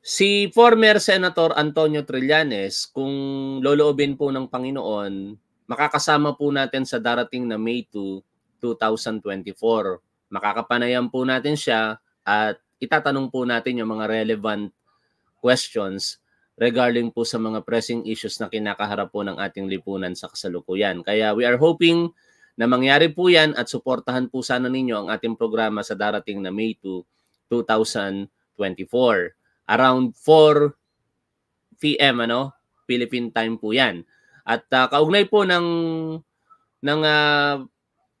Si former Senator Antonio Trillanes, kung loloobin po ng Panginoon, makakasama po natin sa darating na May 2, 2024. Makakapanayan po natin siya at itatanong po natin yung mga relevant questions regarding po sa mga pressing issues na kinakaharap po ng ating lipunan sa kasalukuyan. Kaya we are hoping na mangyari po yan at suportahan po sana ninyo ang ating programa sa darating na May 2, 2024 around 4 PM ano, Philippine time po 'yan. At uh, kaugnay po ng ng uh,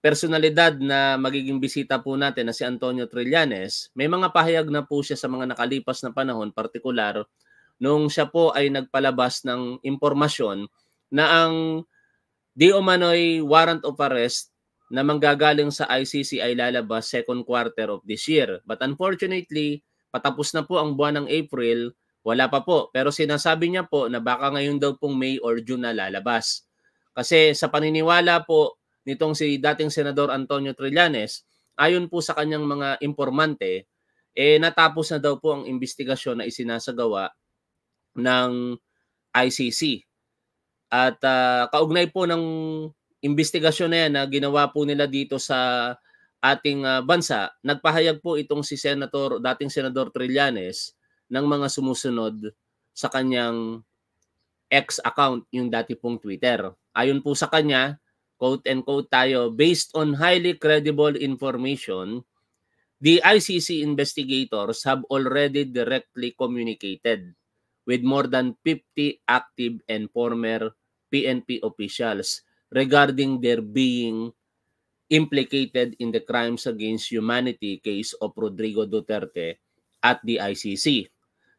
personalidad na magiging bisita po natin na si Antonio Trillanes, may mga pahayag na po siya sa mga nakalipas na panahon, partikular nung siya po ay nagpalabas ng impormasyon na ang di umano'y warrant of arrest na manggagaling sa ICC ay lalabas second quarter of this year. But unfortunately, patapos na po ang buwan ng April, wala pa po. Pero sinasabi niya po na baka ngayon daw pong May or June na lalabas. Kasi sa paniniwala po nitong si dating Senador Antonio Trillanes, ayon po sa kanyang mga impormante, eh natapos na daw po ang investigasyon na isinasagawa ng ICC. At uh, kaugnay po ng investigasyon na yan na ginawa po nila dito sa ating uh, bansa, nagpahayag po itong si Senator, dating Senador Trillanes ng mga sumusunod sa kanyang X account, yung dati pong Twitter. Ayon po sa kanya, quote and quote tayo, based on highly credible information, the ICC investigators have already directly communicated with more than 50 active and former PNP officials regarding their being implicated in the crimes against humanity case of Rodrigo Duterte at the ICC.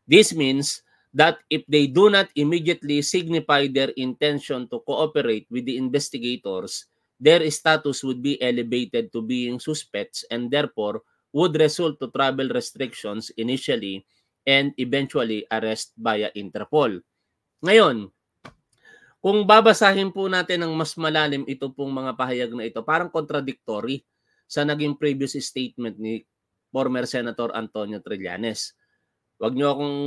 This means that if they do not immediately signify their intention to cooperate with the investigators, their status would be elevated to being suspects and therefore would result to travel restrictions initially and eventually arrest via Interpol. Ngayon, Kung babasahin po natin ng mas malalim ito pong mga pahayag na ito, parang contradictory sa naging previous statement ni former Senator Antonio Trillanes. Huwag niyo akong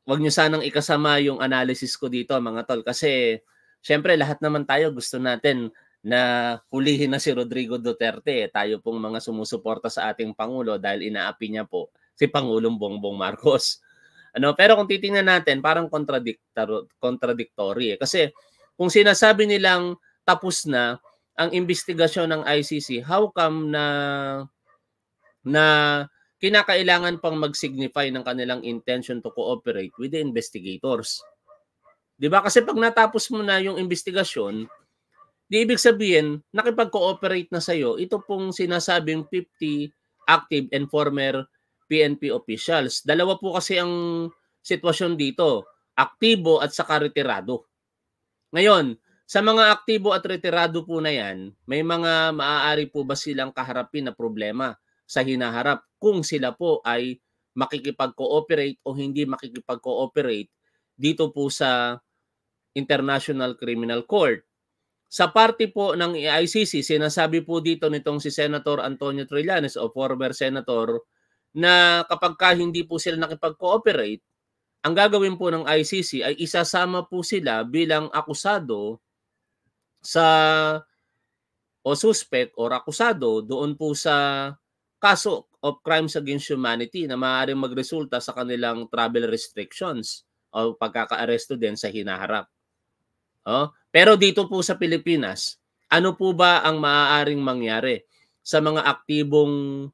Huwag niyo sanang ikasama yung analysis ko dito mga tol kasi syempre lahat naman tayo gusto natin na hulihin na si Rodrigo Duterte. Tayo pong mga sumusuporta sa ating Pangulo dahil inaapi niya po si Pangulong Bongbong Marcos. Ano, pero kung titingnan natin, parang contradictory eh. Kasi kung sinasabi nilang tapos na ang investigasyon ng ICC, how come na na kinakailangan pang mag-signify ng kanilang intention to cooperate with the investigators? 'Di ba? Kasi pag natapos mo na yung investigasyon, Di ibig sabihin, nakipag-cooperate na iyo ito pong sinasabing 50 active and former PNP officials. Dalawa po kasi ang sitwasyon dito, aktibo at saka retirado. Ngayon, sa mga aktibo at retirado po na yan, may mga maaari po ba silang kaharapin na problema sa hinaharap kung sila po ay makikipag-cooperate o hindi makikipag-cooperate dito po sa International Criminal Court. Sa parte po ng ICC, sinasabi po dito nitong si Senator Antonio Trillanes o former Senator na kapag ka hindi po sila nakipag-cooperate, ang gagawin po ng ICC ay isasama po sila bilang akusado sa o suspect or akusado doon po sa kaso of crimes against humanity na maaaring magresulta sa kanilang travel restrictions o pagkaka-aresto din sa hinaharap. Oh, pero dito po sa Pilipinas, ano po ba ang maaaring mangyari sa mga aktibong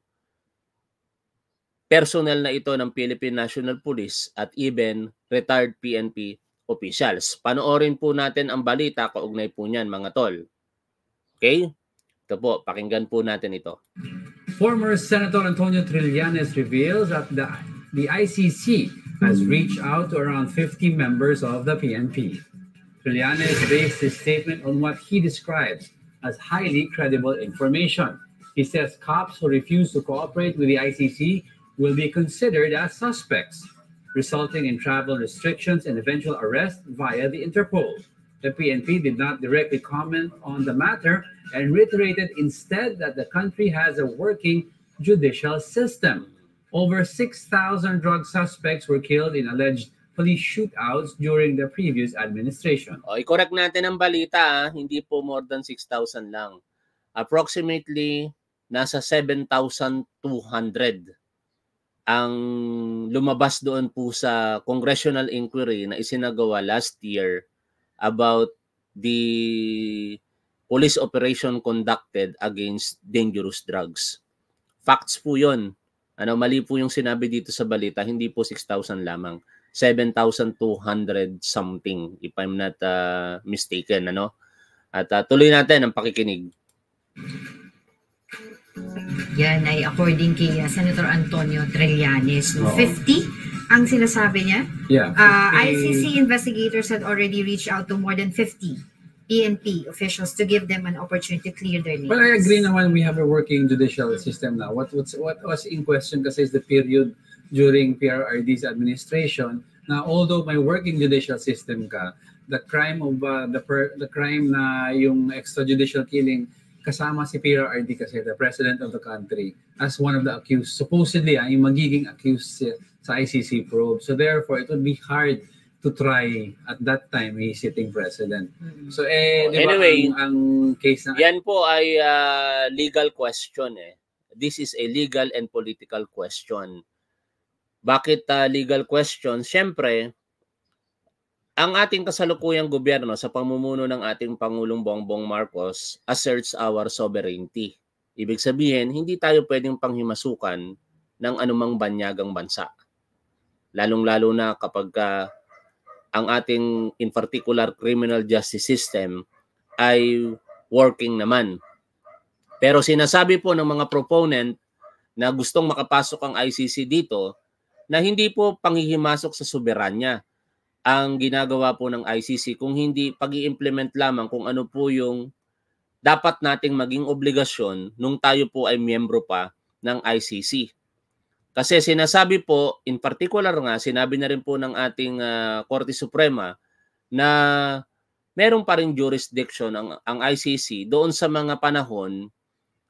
personal na ito ng Philippine National Police at even retired PNP officials. Panoorin po natin ang balita kaugnay po niyan mga tol. Okay? Ito po, pakinggan po natin ito. Former Senator Antonio Trillanes reveals that the, the ICC has reached out to around 50 members of the PNP. Trillanes based his statement on what he describes as highly credible information. He says cops who refuse to cooperate with the ICC will be considered as suspects, resulting in travel restrictions and eventual arrest via the Interpol. The PNP did not directly comment on the matter and reiterated instead that the country has a working judicial system. Over 6,000 drug suspects were killed in alleged police shootouts during the previous administration. Oh, i-correct natin ang balita, ah. hindi po more than 6,000 lang. Approximately, nasa 7,200 ang lumabas doon po sa congressional inquiry na isinagawa last year about the police operation conducted against dangerous drugs. Facts po yon. Ano, mali po yung sinabi dito sa balita, hindi po 6,000 lamang. 7,200 something if I'm not uh, mistaken. Ano? At uh, tuloy natin ang pakikinig. Yan ay according kay uh, Senator Antonio Trillanes. No? 50 ang sinasabi niya. Yeah. Uh, ICC investigators had already reached out to more than 50 PNP officials to give them an opportunity to clear their names. Well, I agree naman we have a working judicial system now. What what's, what was in question kasi is the period during PRRD's administration na although my working judicial system ka, the crime of uh, the per, the crime na yung extrajudicial killing kasama si PRRD kasi, the president of the country, as one of the accused. Supposedly, ay ah, magiging accused siya sa ICC probe. So therefore, it would be hard to try at that time he's sitting president. Mm-hmm. So eh, oh, di anyway, ang, ang case na... Yan po ay uh, legal question eh. This is a legal and political question. Bakit uh, legal question? syempre ang ating kasalukuyang gobyerno sa pamumuno ng ating Pangulong Bongbong Marcos asserts our sovereignty. Ibig sabihin, hindi tayo pwedeng panghimasukan ng anumang banyagang bansa. Lalong-lalo na kapag uh, ang ating in particular criminal justice system ay working naman. Pero sinasabi po ng mga proponent na gustong makapasok ang ICC dito na hindi po panghihimasok sa soberanya ang ginagawa po ng ICC kung hindi pag implement lamang kung ano po yung dapat nating maging obligasyon nung tayo po ay miyembro pa ng ICC. Kasi sinasabi po, in particular nga, sinabi na rin po ng ating uh, Korte Suprema na meron pa rin jurisdiction ang, ang ICC doon sa mga panahon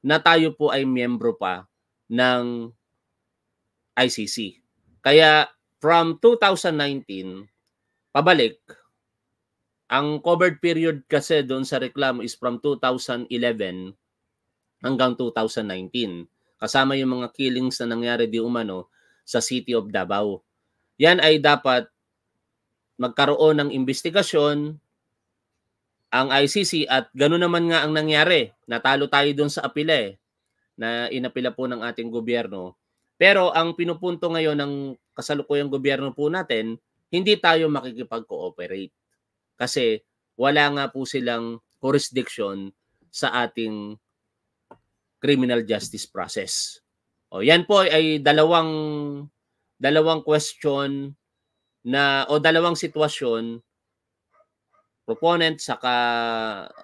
na tayo po ay miyembro pa ng ICC. Kaya from 2019 pabalik, ang covered period kasi doon sa reklamo is from 2011 hanggang 2019. Kasama yung mga killings na nangyari di umano sa City of Davao. Yan ay dapat magkaroon ng investigasyon ang ICC at gano'n naman nga ang nangyari. Natalo tayo doon sa apila eh, na inapila po ng ating gobyerno. Pero ang pinupunto ngayon ng kasalukuyang gobyerno po natin hindi tayo makikipag-cooperate. Kasi wala nga po silang jurisdiction sa ating criminal justice process. O yan po ay dalawang dalawang question na o dalawang sitwasyon proponent saka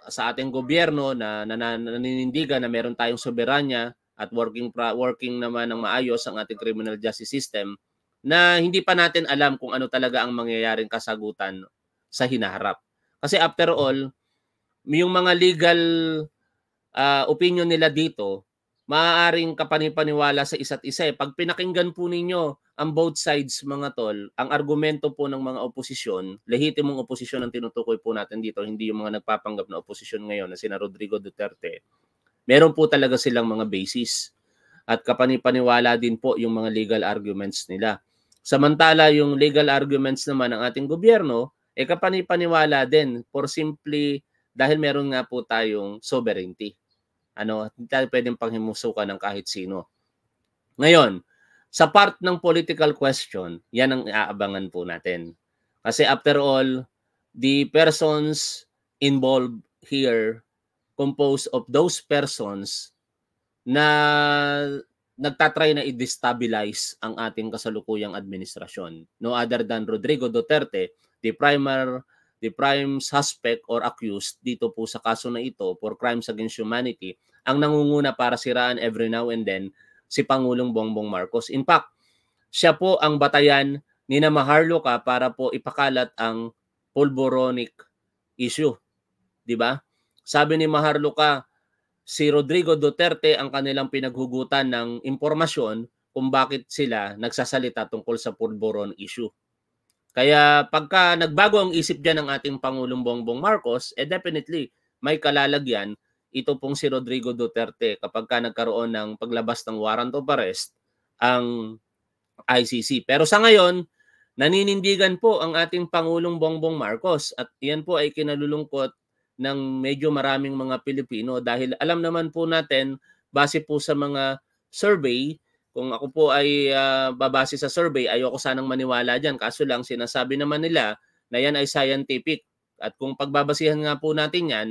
sa ating gobyerno na, na, na naninindigan na meron tayong soberanya at working pra, working naman ng maayos ang ating criminal justice system na hindi pa natin alam kung ano talaga ang mangyayaring kasagutan sa hinaharap. Kasi after all, yung mga legal uh, opinion nila dito, maaaring kapanipaniwala sa isa't isa. Eh. Pag pinakinggan po ninyo ang both sides mga tol, ang argumento po ng mga oposisyon, lehitimong oposisyon ang tinutukoy po natin dito, hindi yung mga nagpapanggap na oposisyon ngayon na sina Rodrigo Duterte. Meron po talaga silang mga basis at kapanipaniwala din po yung mga legal arguments nila. Samantala yung legal arguments naman ng ating gobyerno, eh kapanipaniwala din for simply dahil meron nga po tayong sovereignty. Ano, hindi tayo pwedeng panghimusukan ng kahit sino. Ngayon, sa part ng political question, yan ang aabangan po natin. Kasi after all, the persons involved here composed of those persons na nagtatry na i-destabilize ang ating kasalukuyang administrasyon. No other than Rodrigo Duterte, the primer the prime suspect or accused dito po sa kaso na ito for crimes against humanity ang nangunguna para siraan every now and then si Pangulong Bongbong Marcos. In fact, siya po ang batayan ni na Maharlika para po ipakalat ang polboronic issue. 'Di ba? Sabi ni Maharlika, si Rodrigo Duterte ang kanilang pinaghugutan ng impormasyon kung bakit sila nagsasalita tungkol sa Purboron issue. Kaya pagka nagbago ang isip dyan ng ating Pangulong Bongbong Marcos, eh definitely may kalalagyan ito pong si Rodrigo Duterte kapag ka nagkaroon ng paglabas ng warrant of arrest ang ICC. Pero sa ngayon, naninindigan po ang ating Pangulong Bongbong Marcos at iyan po ay kinalulungkot ng medyo maraming mga Pilipino dahil alam naman po natin base po sa mga survey kung ako po ay uh, babase sa survey ayoko sanang maniwala diyan kaso lang sinasabi naman nila na yan ay scientific at kung pagbabasihan nga po natin yan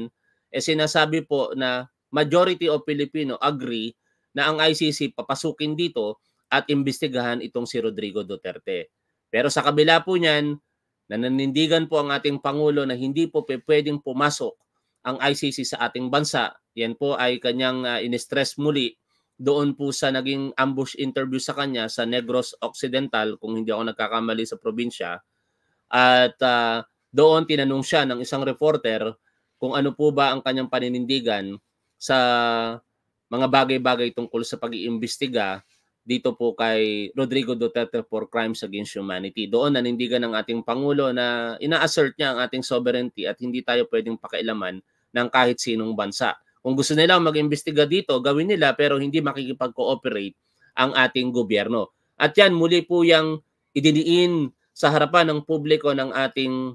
eh sinasabi po na majority of Filipino agree na ang ICC papasukin dito at imbestigahan itong si Rodrigo Duterte. Pero sa kabila po niyan, Nananindigan po ang ating Pangulo na hindi po pwedeng pumasok ang ICC sa ating bansa. Yan po ay kanyang uh, ah, in-stress muli doon po sa naging ambush interview sa kanya sa Negros Occidental kung hindi ako nagkakamali sa probinsya. At uh, doon tinanong siya ng isang reporter kung ano po ba ang kanyang paninindigan sa mga bagay-bagay tungkol sa pag-iimbestiga dito po kay Rodrigo Duterte for crimes against humanity. Doon nanindigan ng ating Pangulo na inaassert niya ang ating sovereignty at hindi tayo pwedeng pakailaman ng kahit sinong bansa. Kung gusto nila mag-imbestiga dito, gawin nila pero hindi makikipag-cooperate ang ating gobyerno. At yan, muli po yung idiniin sa harapan ng publiko ng ating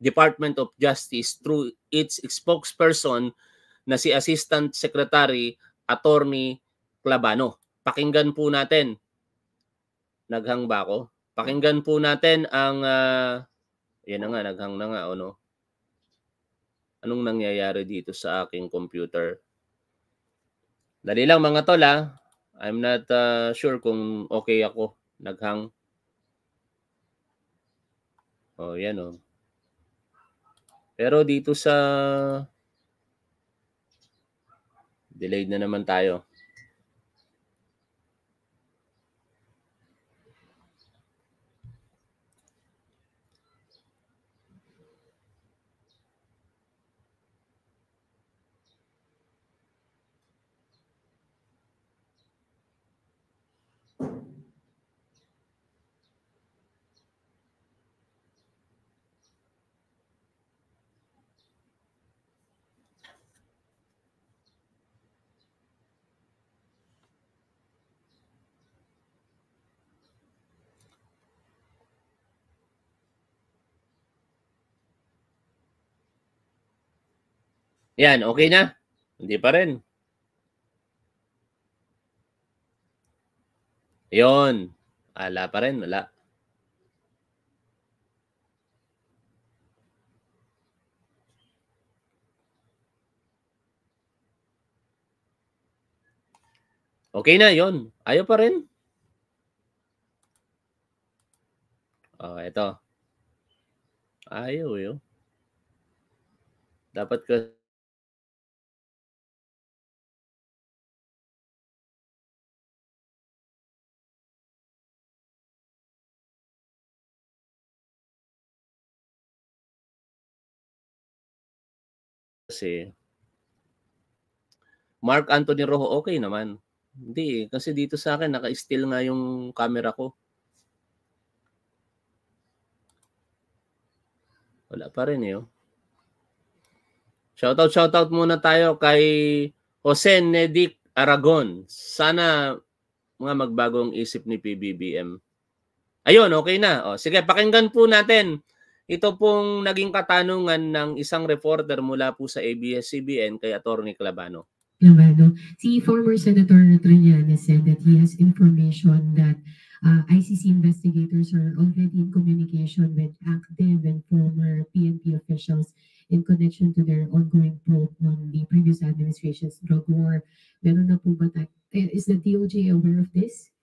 Department of Justice through its spokesperson na si Assistant Secretary Attorney Clabano pakinggan po natin. Naghang ba ako? Pakinggan po natin ang uh, yan na nga, naghang na nga, ano? Anong nangyayari dito sa aking computer? Dali lang mga tol, ha? Ah. I'm not uh, sure kung okay ako. Naghang. Oh, yan oh. Pero dito sa delayed na naman tayo. Yan, okay na? Hindi pa rin. Yon. Wala pa rin, wala. Okay na, yon. Ayaw pa rin. Oh, ito. Ayaw, yun. Dapat Ka... kasi Mark Anthony Rojo okay naman. Hindi eh. Kasi dito sa akin, naka-still nga yung camera ko. Wala pa rin eh. Oh. Shoutout, shoutout muna tayo kay Jose Nedic Aragon. Sana mga magbagong isip ni PBBM. Ayun, okay na. O, oh, sige, pakinggan po natin ito pong naging katanungan ng isang reporter mula po sa ABS-CBN kay Atty. Clabano. Clavano. Si former Senator Trillanes said that he has information that uh, ICC investigators are already in communication with active and former PNP officials in connection to their ongoing probe on the previous administration's drug war. Meron na po ba eh, Is the DOJ aware of this?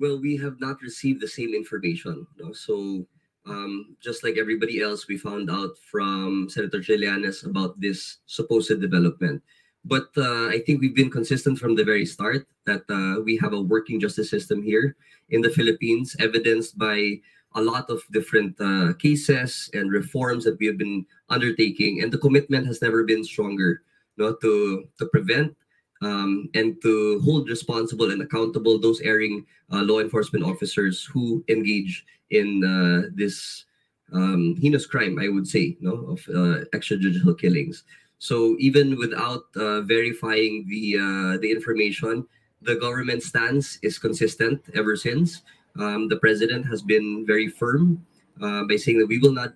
Well, we have not received the same information. No? So um, just like everybody else, we found out from Senator Trillanes about this supposed development. But uh, I think we've been consistent from the very start that uh, we have a working justice system here in the Philippines, evidenced by a lot of different uh, cases and reforms that we have been undertaking. And the commitment has never been stronger not to, to prevent um, and to hold responsible and accountable those erring uh, law enforcement officers who engage in uh, this um, heinous crime, I would say, no, of uh, extrajudicial killings. So even without uh, verifying the uh, the information, the government stance is consistent ever since. Um, the president has been very firm uh, by saying that we will not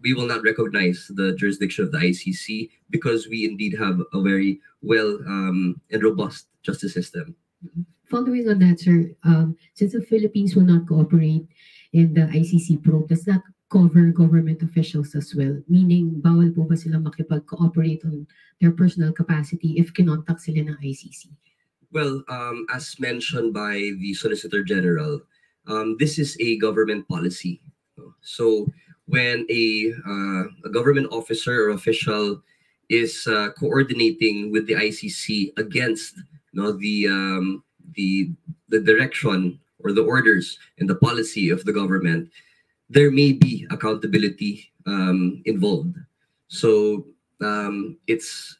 we will not recognize the jurisdiction of the ICC because we indeed have a very well um, and robust justice system. Following on that, sir, um, since the Philippines will not cooperate and the ICC probe does not cover government officials as well? Meaning, bawal po ba sila makipag-cooperate on their personal capacity if kinontak sila ng ICC? Well, um, as mentioned by the Solicitor General, um, this is a government policy. So when a, uh, a government officer or official is uh, coordinating with the ICC against you know, the, um, the, the direction or the orders and the policy of the government, there may be accountability um, involved. So um, it's,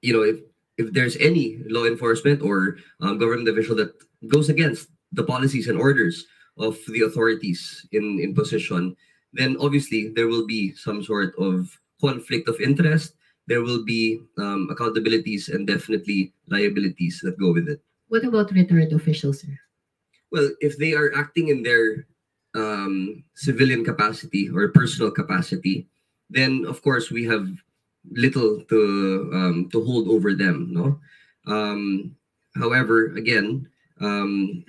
you know, if, if there's any law enforcement or um, government official that goes against the policies and orders of the authorities in, in position, then obviously there will be some sort of conflict of interest. There will be um, accountabilities and definitely liabilities that go with it. What about retired officials, sir? Well, if they are acting in their um, civilian capacity or personal capacity, then of course we have little to um, to hold over them. No. Um, however, again, um,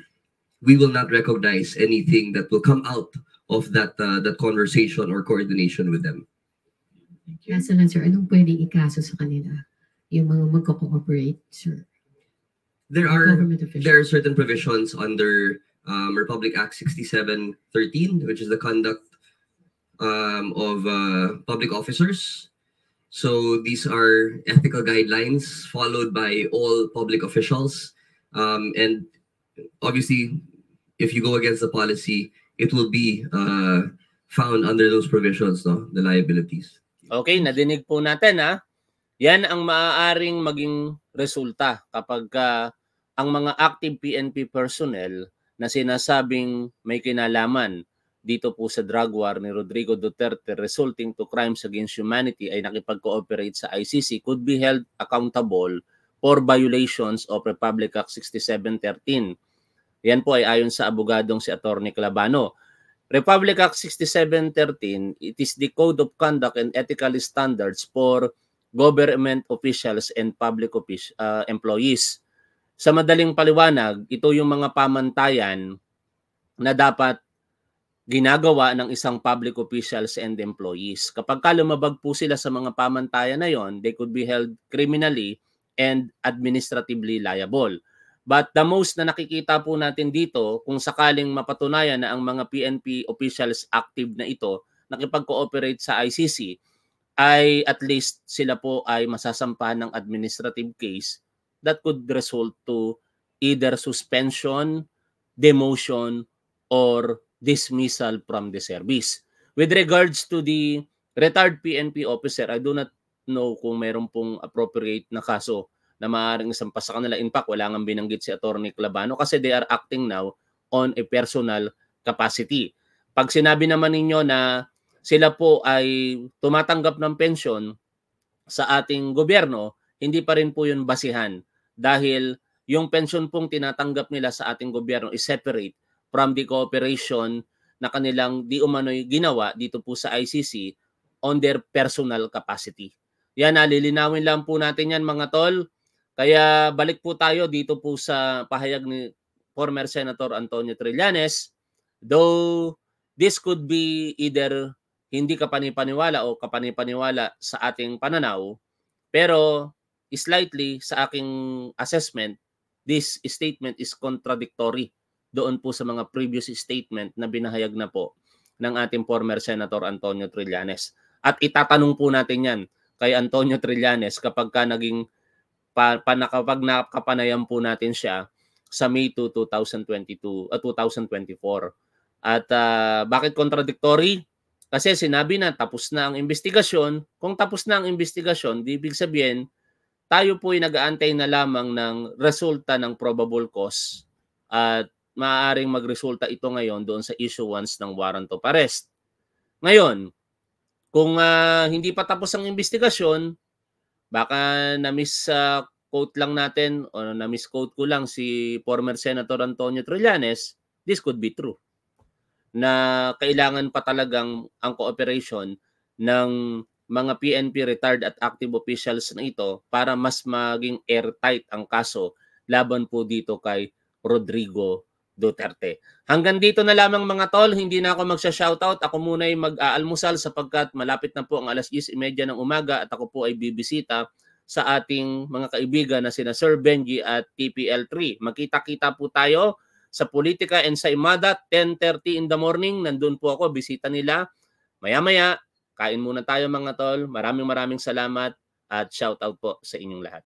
we will not recognize anything that will come out of that uh, that conversation or coordination with them. Yes, sir. Anong pwedeng ikaso sa kanila? Yung mga magko-cooperate, sir? There are there are certain provisions under um, Republic Act 6713, which is the conduct um, of uh, public officers. So these are ethical guidelines followed by all public officials. Um, and obviously, if you go against the policy, it will be uh, found under those provisions, no? the liabilities. Okay, nadinig po natin ha. Yan ang maaaring maging resulta kapag uh, ang mga active PNP personnel na sinasabing may kinalaman dito po sa drug war ni Rodrigo Duterte resulting to crimes against humanity ay nakipag-cooperate sa ICC could be held accountable for violations of Republic Act 6713. Yan po ay ayon sa abogadong si Attorney Clabano. Republic Act 6713, it is the Code of Conduct and Ethical Standards for Government Officials and Public office, uh, Employees. Sa madaling paliwanag, ito yung mga pamantayan na dapat ginagawa ng isang public officials and employees. Kapag lumabag po sila sa mga pamantayan na yon, they could be held criminally and administratively liable. But the most na nakikita po natin dito, kung sakaling mapatunayan na ang mga PNP officials active na ito, nakipag-cooperate sa ICC, ay at least sila po ay masasampahan ng administrative case that could result to either suspension, demotion, or dismissal from the service. With regards to the retired PNP officer, I do not know kung meron pong appropriate na kaso na maaaring isampas sa kanila. In fact, wala nga binanggit si Atty. Clabano kasi they are acting now on a personal capacity. Pag sinabi naman ninyo na sila po ay tumatanggap ng pensyon sa ating gobyerno, hindi pa rin po yun basihan dahil yung pension pong tinatanggap nila sa ating gobyerno is separate from the cooperation na kanilang di umano'y ginawa dito po sa ICC on their personal capacity. Yan, alilinawin lang po natin yan mga tol. Kaya balik po tayo dito po sa pahayag ni former Senator Antonio Trillanes. Though this could be either hindi kapanipaniwala o kapanipaniwala sa ating pananaw, pero slightly sa aking assessment, this statement is contradictory doon po sa mga previous statement na binahayag na po ng ating former Senator Antonio Trillanes. At itatanong po natin yan kay Antonio Trillanes kapag ka naging pa, pa, nakapanayam po natin siya sa May 2, 2022, uh, 2024. At uh, bakit contradictory? Kasi sinabi na tapos na ang investigasyon. Kung tapos na ang investigasyon, di ibig sabihin tayo po ay nag-aantay na lamang ng resulta ng probable cause at maaaring magresulta ito ngayon doon sa issuance ng warrant of arrest. Ngayon, kung uh, hindi pa tapos ang investigasyon, baka na-miss uh, quote lang natin o na-misquote ko lang si former Senator Antonio Trillanes, this could be true. Na kailangan pa talagang ang cooperation ng mga PNP retired at active officials na ito para mas maging airtight ang kaso laban po dito kay Rodrigo Duterte. Hanggang dito na lamang mga tol, hindi na ako magsha-shoutout. Ako muna ay mag-aalmusal sapagkat malapit na po ang alas 10.30 e ng umaga at ako po ay bibisita sa ating mga kaibigan na sina Sir Benji at TPL3. makita kita po tayo sa Politika and sa Imada, 10.30 in the morning. Nandun po ako, bisita nila. Maya-maya, Kain muna tayo mga tol. Maraming maraming salamat at shout out po sa inyong lahat.